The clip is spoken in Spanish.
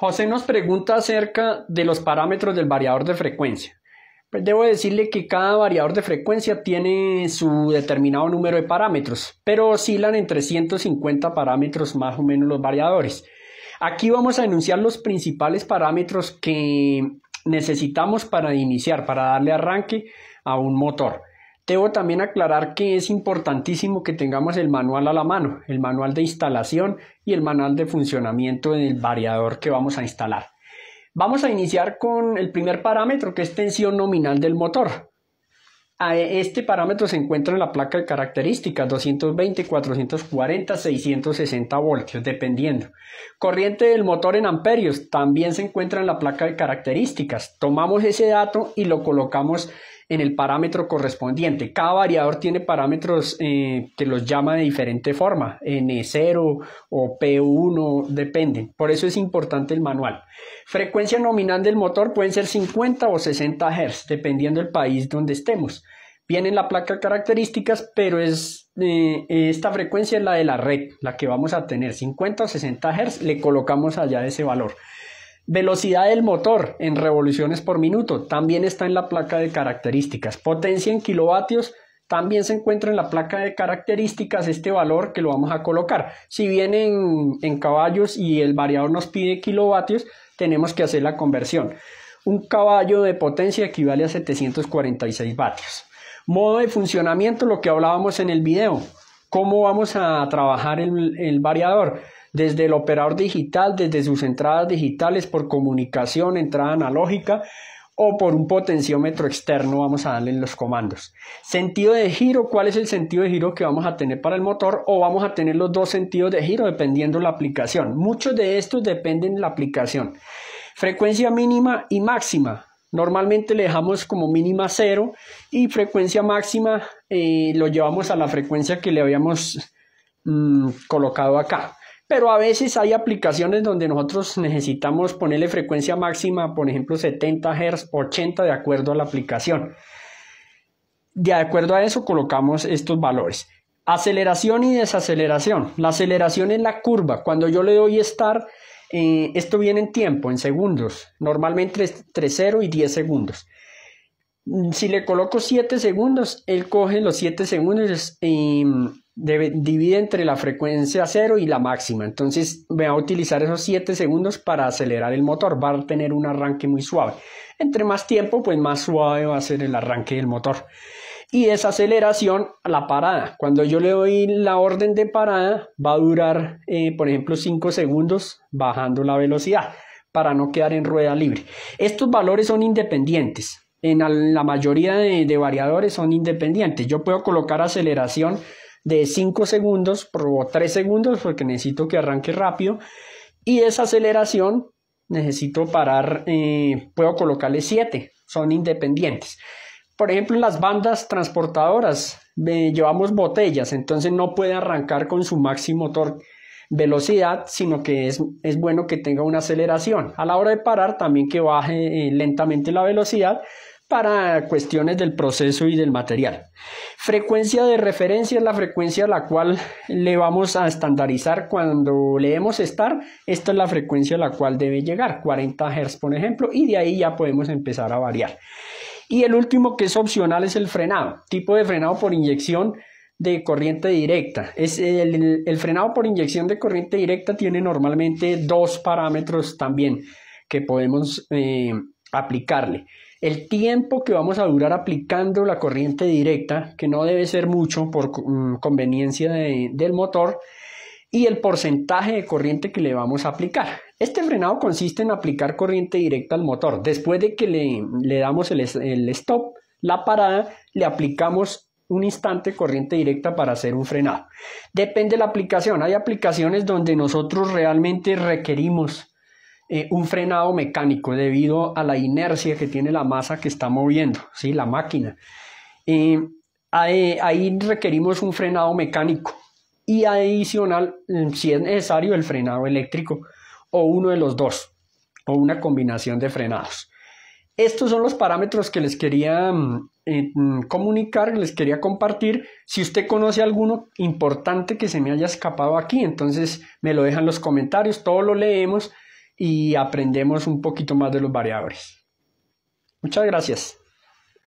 José nos pregunta acerca de los parámetros del variador de frecuencia. Pues debo decirle que cada variador de frecuencia tiene su determinado número de parámetros, pero oscilan entre 150 parámetros más o menos los variadores. Aquí vamos a enunciar los principales parámetros que necesitamos para iniciar, para darle arranque a un motor. Debo también aclarar que es importantísimo que tengamos el manual a la mano, el manual de instalación y el manual de funcionamiento del variador que vamos a instalar. Vamos a iniciar con el primer parámetro que es tensión nominal del motor. Este parámetro se encuentra en la placa de características 220, 440, 660 voltios, dependiendo. Corriente del motor en amperios también se encuentra en la placa de características. Tomamos ese dato y lo colocamos en el parámetro correspondiente. Cada variador tiene parámetros eh, que los llama de diferente forma, N0 o P1, dependen. Por eso es importante el manual. Frecuencia nominal del motor pueden ser 50 o 60 Hz, dependiendo del país donde estemos. Viene en la placa características, pero es eh, esta frecuencia es la de la red, la que vamos a tener, 50 o 60 Hz, le colocamos allá ese valor. Velocidad del motor en revoluciones por minuto también está en la placa de características. Potencia en kilovatios también se encuentra en la placa de características este valor que lo vamos a colocar. Si bien en, caballos y el variador nos pide kilovatios, tenemos que hacer la conversión. Un caballo de potencia equivale a 746 vatios. Modo de funcionamiento, lo que hablábamos en el video. ¿Cómo vamos a trabajar el variador? desde el operador digital, desde sus entradas digitales por comunicación, entrada analógica o por un potenciómetro externo vamos a darle los comandos. Sentido de giro, ¿cuál es el sentido de giro que vamos a tener para el motor? O vamos a tener los dos sentidos de giro dependiendo la aplicación. Muchos de estos dependen de la aplicación. Frecuencia mínima y máxima. Normalmente le dejamos como mínima cero y frecuencia máxima eh, lo llevamos a la frecuencia que le habíamos mm, colocado acá pero a veces hay aplicaciones donde nosotros necesitamos ponerle frecuencia máxima, por ejemplo 70 Hz, 80 de acuerdo a la aplicación. De acuerdo a eso colocamos estos valores. Aceleración y desaceleración. La aceleración es la curva. Cuando yo le doy estar, eh, esto viene en tiempo, en segundos, normalmente entre 0 y 10 segundos. Si le coloco 7 segundos, él coge los 7 segundos y eh, divide entre la frecuencia cero y la máxima. Entonces voy a utilizar esos 7 segundos para acelerar el motor. Va a tener un arranque muy suave. Entre más tiempo, pues más suave va a ser el arranque del motor. Y aceleración a la parada. Cuando yo le doy la orden de parada, va a durar, eh, por ejemplo, 5 segundos bajando la velocidad para no quedar en rueda libre. Estos valores son independientes. En la mayoría de variadores son independientes. Yo puedo colocar aceleración de 5 segundos por 3 segundos porque necesito que arranque rápido y esa aceleración necesito parar, eh, puedo colocarle 7, son independientes. Por ejemplo, en las bandas transportadoras llevamos botellas, entonces no puede arrancar con su máximo torque velocidad, sino que es, es, bueno que tenga una aceleración. A la hora de parar, también que baje eh, lentamente la velocidad para cuestiones del proceso y del material. Frecuencia de referencia es la frecuencia a la cual le vamos a estandarizar cuando leemos estar. Esta es la frecuencia a la cual debe llegar, 40 Hz por ejemplo, y de ahí ya podemos empezar a variar. Y el último que es opcional es el frenado, tipo de frenado por inyección de corriente directa. el, frenado por inyección de corriente directa tiene normalmente dos parámetros también que podemos eh, aplicarle. El tiempo que vamos a durar aplicando la corriente directa, que no debe ser mucho por mm, conveniencia del motor, y el porcentaje de corriente que le vamos a aplicar. Este frenado consiste en aplicar corriente directa al motor. Después de que le, le damos el, el stop, la parada, le aplicamos un instante corriente directa para hacer un frenado. Depende de la aplicación. Hay aplicaciones donde nosotros realmente requerimos eh, un frenado mecánico debido a la inercia que tiene la masa que está moviendo, ¿sí? la máquina. ahí, requerimos un frenado mecánico y adicional, mm, si es necesario, el frenado eléctrico o uno de los dos o una combinación de frenados. Estos son los parámetros que les quería mm, eh, mm, comunicar, les quería compartir. Si usted conoce alguno importante que se me haya escapado aquí, entonces me lo dejan en los comentarios, todos lo leemos y aprendemos un poquito más de los variables. Muchas gracias.